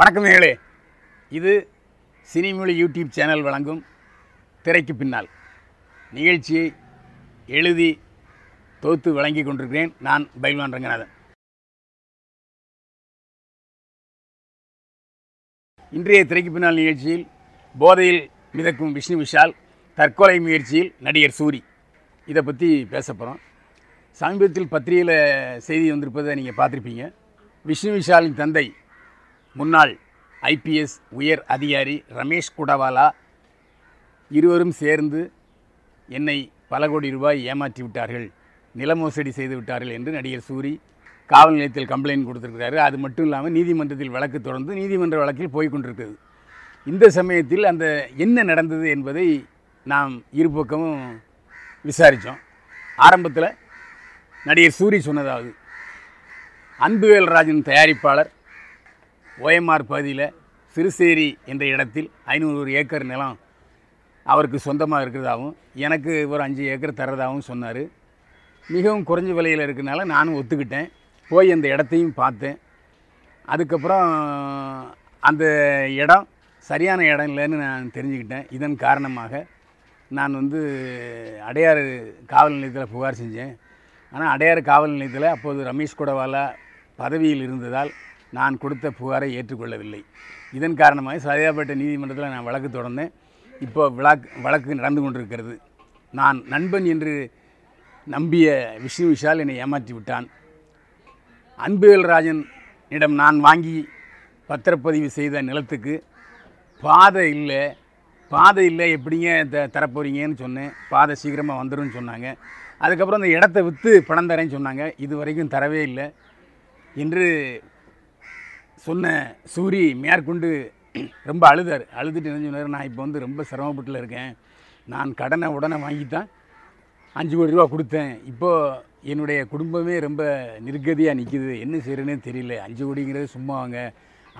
வணக்கம் இது சினிமொழி YouTube channel வழங்கும் திரைக்கு பின்னால் நிகழ்ச்சியை எழுதி தொகுத்து வழங்கி கொண்டிருக்கிறேன் நான் பைல்வான் ரங்கநாதன் இன்றைய திரைக்கு பின்னால் நிகழ்ச்சியில் போதையில் மிதக்கும் விஷ்ணு விஷால் தற்கொலை முயற்சியில் நடிகர் சூரி இதை பற்றி பேச போகிறோம் சமீபத்தில் பத்திரிகையில் செய்தி வந்திருப்பதை நீங்கள் பார்த்துருப்பீங்க விஷ்ணு விஷாலின் தந்தை முன்னாள் ஐபிஎஸ் உயர் அதிகாரி ரமேஷ் குடவாலா இருவரும் சேர்ந்து என்னை பல கோடி ரூபாய் ஏமாற்றி விட்டார்கள் நில மோசடி செய்து விட்டார்கள் என்று நடிகர் சூரி காவல் நிலையத்தில் கம்ப்ளைண்ட் கொடுத்துருக்கிறாரு அது மட்டும் இல்லாமல் நீதிமன்றத்தில் வழக்கு தொடர்ந்து நீதிமன்ற வழக்கில் போய்கொண்டிருக்கிறது இந்த சமயத்தில் அந்த என்ன நடந்தது என்பதை நாம் இருபக்கமும் விசாரித்தோம் ஆரம்பத்தில் நடிகர் சூரி சொன்னதாவது அன்புவேல்ராஜன் தயாரிப்பாளர் ஓஎம்ஆர் பகுதியில் சிறுசேரி என்ற இடத்தில் ஐநூறு ஏக்கர் நிலம் அவருக்கு சொந்தமாக இருக்கிறதாகவும் எனக்கு ஒரு அஞ்சு ஏக்கர் தர்றதாகவும் சொன்னார் மிகவும் குறைஞ்ச விலையில் இருக்கிறனால நானும் ஒத்துக்கிட்டேன் போய் அந்த இடத்தையும் பார்த்தேன் அதுக்கப்புறம் அந்த இடம் சரியான இடம் இல்லைன்னு நான் தெரிஞ்சுக்கிட்டேன் இதன் காரணமாக நான் வந்து அடையாறு காவல் நிலையத்தில் புகார் செஞ்சேன் ஆனால் அடையாறு காவல் நிலையத்தில் அப்போது ரமேஷ் குடவாலா பதவியில் இருந்ததால் நான் கொடுத்த புகாரை ஏற்றுக்கொள்ளவில்லை இதன் காரணமாக சைதாப்பேட்டை நீதிமன்றத்தில் நான் வழக்கு தொடர்ந்தேன் இப்போ விழாக் வழக்கு நடந்து கொண்டிருக்கிறது நான் நண்பன் என்று நம்பிய விஷ்ணு விஷால் என்னை ஏமாற்றி விட்டான் அன்புவேல்ராஜனிடம் நான் வாங்கி பத்திரப்பதிவு செய்த நிலத்துக்கு பாதை இல்லை பாதை இல்லை எப்படிங்க த தரப்போகிறீங்கன்னு சொன்னேன் பாதை சீக்கிரமாக வந்துடும் சொன்னாங்க அதுக்கப்புறம் அந்த இடத்த விற்று பணம் தரேன்னு சொன்னாங்க இது வரைக்கும் தரவே இல்லை என்று சொன்ன சூரி மேற்கொண்டு ரொம்ப அழுதார் அழுதுட்டு என்ன சொன்னார் நான் இப்போ வந்து ரொம்ப சிரமப்பட்டில் இருக்கேன் நான் கடனை உடனே வாங்கி தான் அஞ்சு கோடி ரூபா கொடுத்தேன் இப்போது என்னுடைய குடும்பமே ரொம்ப நிர்கதியாக நிற்கிது என்ன செய்கிறேன்னு தெரியல அஞ்சு கோடிங்கிறது சும்மா வாங்க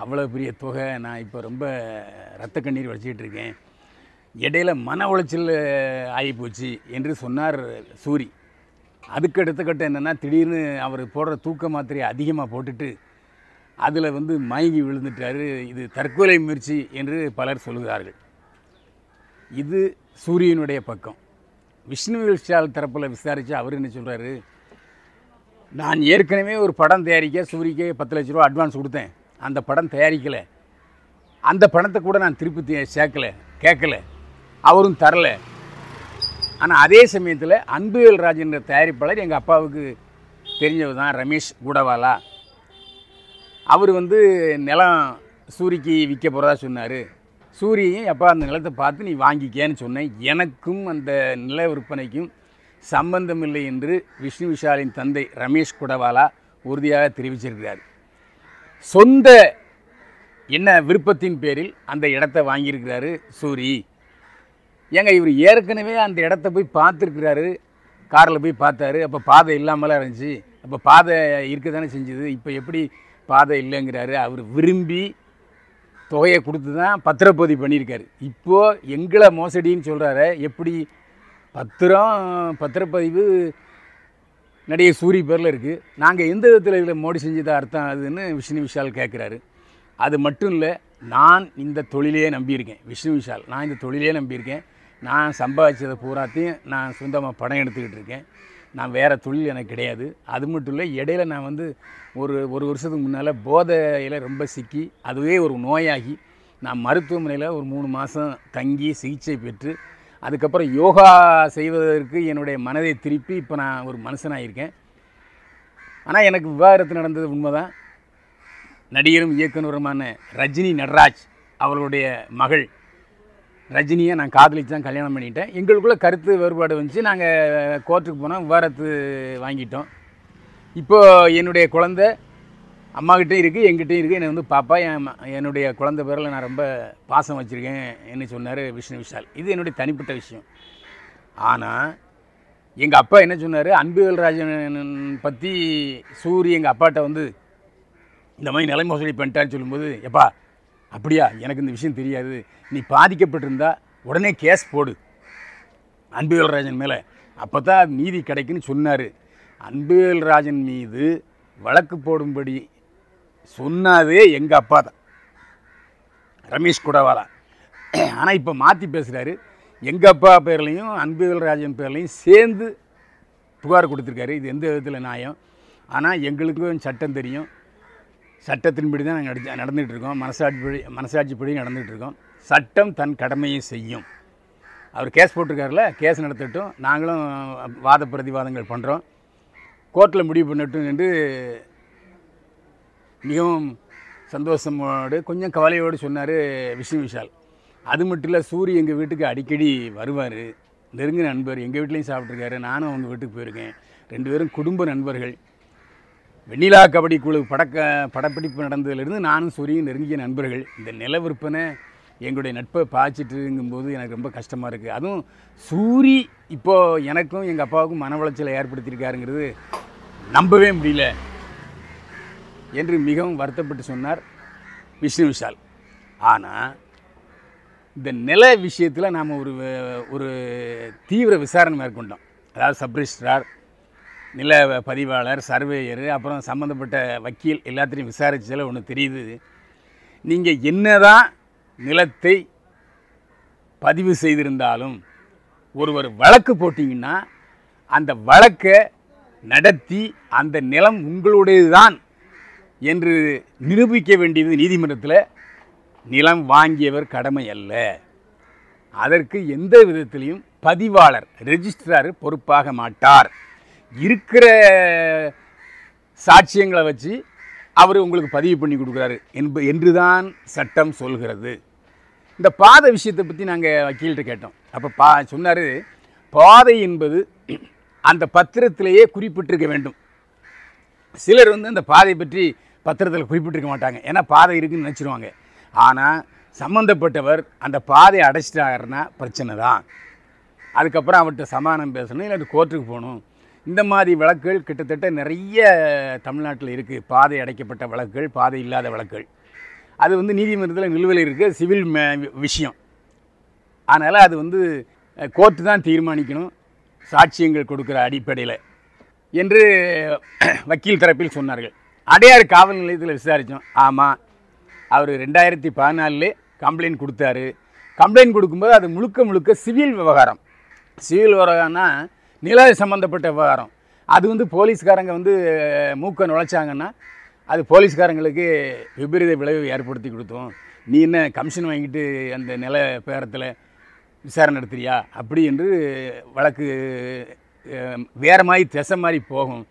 அவ்வளோ பெரிய தொகை நான் இப்போ ரொம்ப ரத்த கண்ணீர் வச்சிக்கிட்டு இருக்கேன் இடையில மன உளைச்சல் ஆகிப்போச்சு என்று சொன்னார் சூரி அதுக்கு அடுத்த கட்டம் என்னென்னா திடீர்னு அவர் போடுற தூக்க மாத்திரையை அதிகமாக போட்டுட்டு அதில் வந்து மயங்கி விழுந்துட்டார் இது தற்கொலை முயற்சி என்று பலர் சொல்கிறார்கள் இது சூரியனுடைய பக்கம் விஷ்ணு விஷால் தரப்பில் விசாரித்து அவர் என்ன சொல்கிறாரு நான் ஏற்கனவே ஒரு படம் தயாரிக்க சூரியக்கே பத்து லட்ச ரூபா அட்வான்ஸ் கொடுத்தேன் அந்த படம் தயாரிக்கலை அந்த பணத்தை கூட நான் திருப்பி சேர்க்கலை கேட்கலை அவரும் தரலை ஆனால் அதே சமயத்தில் அன்புவேல் ராஜ் என்ற தயாரிப்பாளர் எங்கள் அப்பாவுக்கு தெரிஞ்சவர் தான் ரமேஷ் கூடவாலா அவர் வந்து நிலம் சூரிக்கு விற்க போகிறதா சொன்னார் சூரியையும் எப்போ அந்த நிலத்தை பார்த்து நீ வாங்கிக்கேன்னு சொன்னேன் எனக்கும் அந்த நில விற்பனைக்கும் இல்லை என்று விஷ்ணு விஷாலின் தந்தை ரமேஷ் குடவாலா உறுதியாக தெரிவிச்சிருக்கிறார் சொந்த என்ன விருப்பத்தின் பேரில் அந்த இடத்த வாங்கியிருக்கிறாரு சூரி ஏங்க இவர் ஏற்கனவே அந்த இடத்த போய் பார்த்துருக்கிறாரு காரில் போய் பார்த்தாரு அப்போ பாதை இல்லாமலாம் இருந்துச்சு அப்போ பாதை இருக்க தானே செஞ்சுது இப்போ எப்படி பாதை இல்லைங்கிறாரு அவர் விரும்பி தொகையை கொடுத்து தான் பத்திரப்பதிவு பண்ணியிருக்காரு இப்போது எங்களை மோசடின்னு சொல்கிறாரு எப்படி பத்திரம் பத்திரப்பதிவு நடிகர் சூரிய பேரில் இருக்குது நாங்கள் எந்த விதத்தில் இதில் மோடி செஞ்சது அர்த்தம் ஆகுதுன்னு விஷ்ணு விஷால் கேட்குறாரு அது மட்டும் இல்லை நான் இந்த தொழிலையே நம்பியிருக்கேன் விஷ்ணு விஷால் நான் இந்த தொழிலையே நம்பியிருக்கேன் நான் சம்பாதிச்சதை பூராத்தையும் நான் சொந்தமாக படம் எடுத்துக்கிட்டு இருக்கேன் நான் வேறு தொழில் எனக்கு கிடையாது அது மட்டும் இல்லை இடையில நான் வந்து ஒரு ஒரு வருஷத்துக்கு முன்னால் போதையில் ரொம்ப சிக்கி அதுவே ஒரு நோயாகி நான் மருத்துவமனையில் ஒரு மூணு மாதம் தங்கி சிகிச்சை பெற்று அதுக்கப்புறம் யோகா செய்வதற்கு என்னுடைய மனதை திருப்பி இப்போ நான் ஒரு மனுஷனாக இருக்கேன் ஆனால் எனக்கு விவாகரத்து நடந்தது உண்மைதான் நடிகரும் இயக்குனருமான ரஜினி நடராஜ் அவர்களுடைய மகள் ரஜினியை நான் காதலிச்சு தான் கல்யாணம் பண்ணிட்டேன் எங்களுக்குள்ளே கருத்து வேறுபாடு வந்துச்சு நாங்கள் கோர்ட்டுக்கு போனோம் விவரத்து வாங்கிட்டோம் இப்போது என்னுடைய குழந்த அம்மாக்கிட்டே இருக்குது எங்கிட்டையும் இருக்குது என்னை வந்து பாப்பா என் என்னுடைய குழந்த பேரில் நான் ரொம்ப பாசம் வச்சுருக்கேன் என்ன சொன்னார் விஷ்ணு விஷால் இது என்னுடைய தனிப்பட்ட விஷயம் ஆனால் எங்கள் அப்பா என்ன சொன்னார் ராஜன் பற்றி சூரி எங்கள் அப்பாட்ட வந்து இந்த மாதிரி நிலை மோசடி பண்ணிட்டான்னு சொல்லும்போது எப்பா அப்படியா எனக்கு இந்த விஷயம் தெரியாது நீ பாதிக்கப்பட்டிருந்தா உடனே கேஸ் போடு அன்பியல்ராஜன் மேலே அப்போ தான் நீதி கிடைக்குன்னு சொன்னார் அன்பியல்ராஜன் மீது வழக்கு போடும்படி சொன்னாதே எங்கள் அப்பா தான் ரமேஷ் குடவாலா ஆனால் இப்போ மாற்றி பேசுகிறாரு எங்கள் அப்பா பேர்லேயும் அன்பியல்ராஜன் பேர்லேயும் சேர்ந்து புகார் கொடுத்துருக்காரு இது எந்த விதத்தில் நியாயம் ஆனால் எங்களுக்கும் சட்டம் தெரியும் சட்டத்தின்படி தான் நாங்கள் நடந்துகிட்டு நடந்துகிட்ருக்கோம் மனசாட்சிப்படி மனசாட்சிப்படி நடந்துகிட்ருக்கோம் சட்டம் தன் கடமையை செய்யும் அவர் கேஸ் போட்டிருக்காருல கேஸ் நடத்தட்டும் நாங்களும் வாத பிரதிவாதங்கள் பண்ணுறோம் கோர்ட்டில் முடிவு பண்ணட்டும் என்று மிகவும் சந்தோஷமோடு கொஞ்சம் கவலையோடு சொன்னார் விஷ்ணு விஷால் அது மட்டும் இல்லை சூரிய எங்கள் வீட்டுக்கு அடிக்கடி வருவார் நெருங்கிய நண்பர் எங்கள் வீட்லேயும் சாப்பிட்ருக்காரு நானும் அவங்க வீட்டுக்கு போயிருக்கேன் ரெண்டு பேரும் குடும்ப நண்பர்கள் வெண்ணிலா கபடி குழு படக்க படப்பிடிப்பு நடந்ததுலேருந்து நானும் சொரியும் நெருங்கிய நண்பர்கள் இந்த நில விற்பனை எங்களுடைய நட்பை பாய்ச்சிட்டுங்கும்போது எனக்கு ரொம்ப கஷ்டமாக இருக்குது அதுவும் சூரி இப்போது எனக்கும் எங்கள் அப்பாவுக்கும் மன உளைச்சலை ஏற்படுத்தியிருக்காருங்கிறது நம்பவே முடியல என்று மிகவும் வருத்தப்பட்டு சொன்னார் விஷ்ணு விஷால் ஆனால் இந்த நில விஷயத்தில் நாம் ஒரு ஒரு தீவிர விசாரணை மேற்கொண்டோம் அதாவது சப்ரிஸ்டார் நில பதிவாளர் சர்வேயர் அப்புறம் சம்மந்தப்பட்ட வக்கீல் எல்லாத்தையும் விசாரிச்சதில் ஒன்று தெரியுது நீங்கள் என்ன தான் நிலத்தை பதிவு செய்திருந்தாலும் ஒருவர் வழக்கு போட்டிங்கன்னா அந்த வழக்கை நடத்தி அந்த நிலம் உங்களுடையது தான் என்று நிரூபிக்க வேண்டியது நீதிமன்றத்தில் நிலம் வாங்கியவர் கடமை அல்ல அதற்கு எந்த விதத்திலையும் பதிவாளர் ரெஜிஸ்ட்ரார் பொறுப்பாக மாட்டார் இருக்கிற சாட்சியங்களை வச்சு அவர் உங்களுக்கு பதிவு பண்ணி கொடுக்குறாரு என்ப என்று தான் சட்டம் சொல்கிறது இந்த பாதை விஷயத்தை பற்றி நாங்கள் வக்கீல்கிட்ட கேட்டோம் அப்போ பா சொன்னார் பாதை என்பது அந்த பத்திரத்திலேயே குறிப்பிட்டிருக்க வேண்டும் சிலர் வந்து அந்த பாதை பற்றி பத்திரத்தில் குறிப்பிட்டிருக்க மாட்டாங்க ஏன்னா பாதை இருக்குதுன்னு நினச்சிருவாங்க ஆனால் சம்மந்தப்பட்டவர் அந்த பாதையை அடைச்சிட்டாருன்னா பிரச்சனை தான் அதுக்கப்புறம் அவர்கிட்ட சமாதானம் பேசணும் இல்லை கோர்ட்டுக்கு போகணும் இந்த மாதிரி வழக்குகள் கிட்டத்தட்ட நிறைய தமிழ்நாட்டில் இருக்குது பாதை அடைக்கப்பட்ட வழக்குகள் பாதை இல்லாத வழக்குகள் அது வந்து நீதிமன்றத்தில் நிலுவையில் இருக்க சிவில் விஷயம் அதனால் அது வந்து கோர்ட்டு தான் தீர்மானிக்கணும் சாட்சியங்கள் கொடுக்குற அடிப்படையில் என்று வக்கீல் தரப்பில் சொன்னார்கள் அடையாறு காவல் நிலையத்தில் விசாரித்தோம் ஆமாம் அவர் ரெண்டாயிரத்தி பதினாலில் கம்ப்ளைண்ட் கொடுத்தாரு கம்ப்ளைண்ட் கொடுக்கும்போது அது முழுக்க முழுக்க சிவில் விவகாரம் சிவில் விவகாரம்னா நில சம்மந்தப்பட்ட விவகாரம் அது வந்து போலீஸ்காரங்க வந்து மூக்க நுழைச்சாங்கன்னா அது போலீஸ்காரங்களுக்கு விபரீத விளைவு ஏற்படுத்தி கொடுத்தோம் நீ என்ன கமிஷன் வாங்கிட்டு அந்த நில பேரத்தில் விசாரணை நடத்துறியா அப்படி என்று வழக்கு வேறு மாதிரி திசை மாதிரி போகும்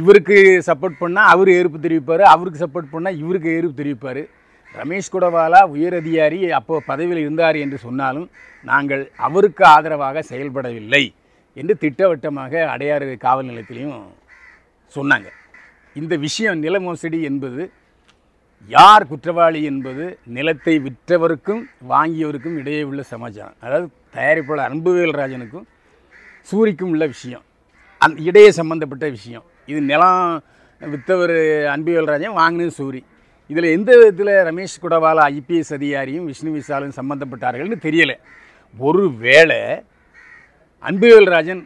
இவருக்கு சப்போர்ட் பண்ணால் அவர் எதிர்ப்பு தெரிவிப்பார் அவருக்கு சப்போர்ட் பண்ணால் இவருக்கு எதிர்ப்பு தெரிவிப்பார் ரமேஷ் குடவாலா உயர் அதிகாரி அப்போ பதவியில் இருந்தார் என்று சொன்னாலும் நாங்கள் அவருக்கு ஆதரவாக செயல்படவில்லை என்று திட்டவட்டமாக அடையாறு காவல் நிலையத்திலையும் சொன்னாங்க இந்த விஷயம் நில மோசடி என்பது யார் குற்றவாளி என்பது நிலத்தை விற்றவருக்கும் வாங்கியவருக்கும் இடையே உள்ள சமாச்சாரம் அதாவது தயாரிப்பாளர் அன்புவேல் ராஜனுக்கும் சூரிக்கும் உள்ள விஷயம் அந் இடையே சம்மந்தப்பட்ட விஷயம் இது நிலம் விற்றவர் அன்புவேல் ராஜன் வாங்கினது சூரி இதில் எந்த விதத்தில் ரமேஷ் குடவாலா ஐபிஎஸ் அதிகாரியும் விஷ்ணு விசாலும் சம்மந்தப்பட்டார்கள்னு தெரியலை ஒரு வேளை அன்புவேல் ராஜன்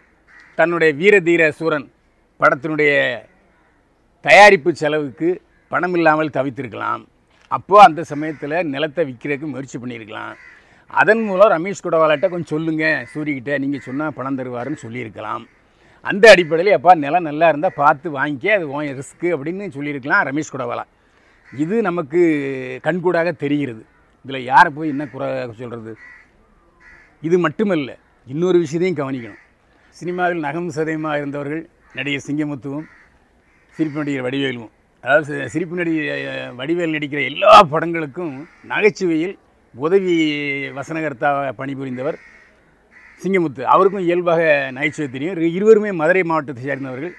தன்னுடைய வீரதீர சூரன் படத்தினுடைய தயாரிப்பு செலவுக்கு பணம் இல்லாமல் தவித்திருக்கலாம் அப்போது அந்த சமயத்தில் நிலத்தை விற்கிறதுக்கு முயற்சி பண்ணியிருக்கலாம் அதன் மூலம் ரமேஷ் குடவாலாட்ட கொஞ்சம் சொல்லுங்கள் சூரியகிட்ட நீங்கள் சொன்னால் பணம் தருவாருன்னு சொல்லியிருக்கலாம் அந்த அடிப்படையில் எப்பா நிலம் நல்லா இருந்தால் பார்த்து வாங்கிக்க அது ஓய் ரிஸ்க்கு அப்படின்னு சொல்லியிருக்கலாம் ரமேஷ் குடவாலா இது நமக்கு கண்கூடாக தெரிகிறது இதில் யாரை போய் என்ன குறை சொல்கிறது இது மட்டுமல்ல இன்னொரு விஷயத்தையும் கவனிக்கணும் சினிமாவில் நகம் சதயமாக இருந்தவர்கள் நடிகர் சிங்கமுத்துவும் சிரிப்பு நடிகர் வடிவேலுவும் அதாவது சிரிப்பு நடிகர் வடிவேல் நடிக்கிற எல்லா படங்களுக்கும் நகைச்சுவையில் உதவி வசனகர்த்தாக பணிபுரிந்தவர் சிங்கமுத்து அவருக்கும் இயல்பாக நகைச்சுவை தெரியும் இருவருமே மதுரை மாவட்டத்தை சேர்ந்தவர்கள்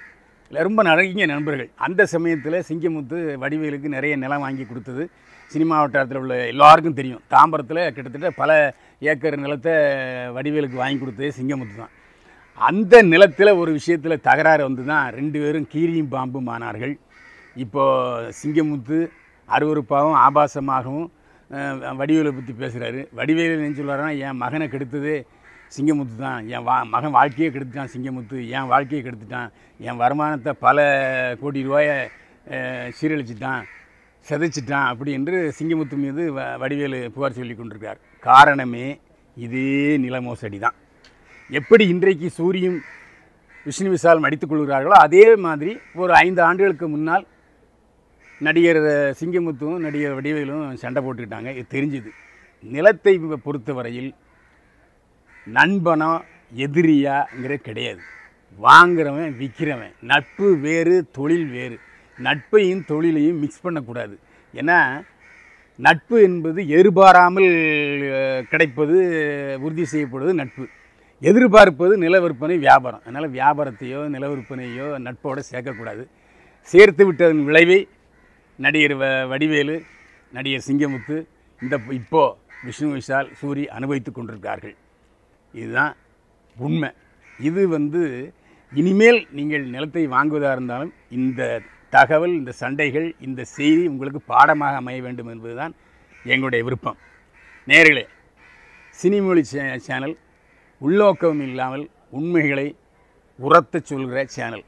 ரொம்ப நிறைய நண்பர்கள் அந்த சமயத்தில் சிங்கமுத்து வடிவேலுக்கு நிறைய நிலம் வாங்கி கொடுத்தது சினிமா வட்டாரத்தில் உள்ள எல்லாருக்கும் தெரியும் தாம்பரத்தில் கிட்டத்தட்ட பல ஏக்கர் நிலத்தை வடிவேலுக்கு வாங்கி கொடுத்தது சிங்கமுத்து தான் அந்த நிலத்தில் ஒரு விஷயத்தில் தகராறு வந்து தான் ரெண்டு பேரும் கீரியும் பாம்பும் ஆனார்கள் இப்போது சிங்கமுத்து அருவறுப்பாகவும் ஆபாசமாகவும் வடிவேலை பற்றி பேசுகிறாரு வடிவேலு என்ன சொல்கிறாருன்னா என் மகனை கெடுத்தது சிங்கமுத்து தான் என் வா மகன் வாழ்க்கையே கெடுத்துட்டான் சிங்கமுத்து என் வாழ்க்கையை கெடுத்துட்டான் என் வருமானத்தை பல கோடி ரூபாயை சீரழிச்சிட்டான் செதைச்சிட்டான் அப்படி என்று சிங்கமுத்து மீது வ வடிவேலு புகார் சொல்லி கொண்டிருக்கார் காரணமே இதே நில மோசடி தான் எப்படி இன்றைக்கு சூரியன் விஷ்ணு விசால் நடித்துக் கொள்கிறார்களோ அதே மாதிரி ஒரு ஐந்து ஆண்டுகளுக்கு முன்னால் நடிகர் சிங்கமுத்துவும் நடிகர் வடிவேலும் சண்டை போட்டுக்கிட்டாங்க இது தெரிஞ்சுது நிலத்தை பொறுத்தவரையில் நண்பனோ எதிரியாங்கிறது கிடையாது வாங்குறவன் விற்கிறவன் நட்பு வேறு தொழில் வேறு நட்பையும் தொழிலையும் மிக்ஸ் பண்ணக்கூடாது ஏன்னா நட்பு என்பது எதிர்பாராமல் கிடைப்பது உறுதி செய்யப்படுவது நட்பு எதிர்பார்ப்பது நில விற்பனை வியாபாரம் அதனால் வியாபாரத்தையோ நில விற்பனையோ நட்போடு சேர்க்கக்கூடாது சேர்த்து விட்டதன் விளைவை நடிகர் வ வடிவேலு நடிகர் சிங்கமுத்து இந்த இப்போது விஷ்ணு விஷால் சூரி அனுபவித்து கொண்டிருக்கார்கள் இதுதான் உண்மை இது வந்து இனிமேல் நீங்கள் நிலத்தை வாங்குவதாக இருந்தாலும் இந்த தகவல் இந்த சண்டைகள் இந்த செய்தி உங்களுக்கு பாடமாக அமைய வேண்டும் என்பதுதான் எங்களுடைய விருப்பம் நேர்களே சினிமொழி சேனல் உள்நோக்கம் இல்லாமல் உண்மைகளை உரத்த சொல்கிற சேனல்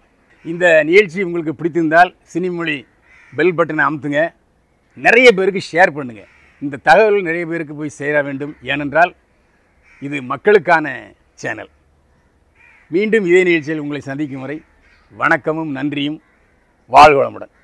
இந்த நிகழ்ச்சி உங்களுக்கு பிடித்திருந்தால் சினிமொழி பெல் பட்டனை அமுத்துங்க நிறைய பேருக்கு ஷேர் பண்ணுங்கள் இந்த தகவல் நிறைய பேருக்கு போய் சேர வேண்டும் ஏனென்றால் இது மக்களுக்கான சேனல் மீண்டும் இதே நிகழ்ச்சியில் உங்களை சந்திக்கும் வரை வணக்கமும் நன்றியும் வாழ்வளமுடன்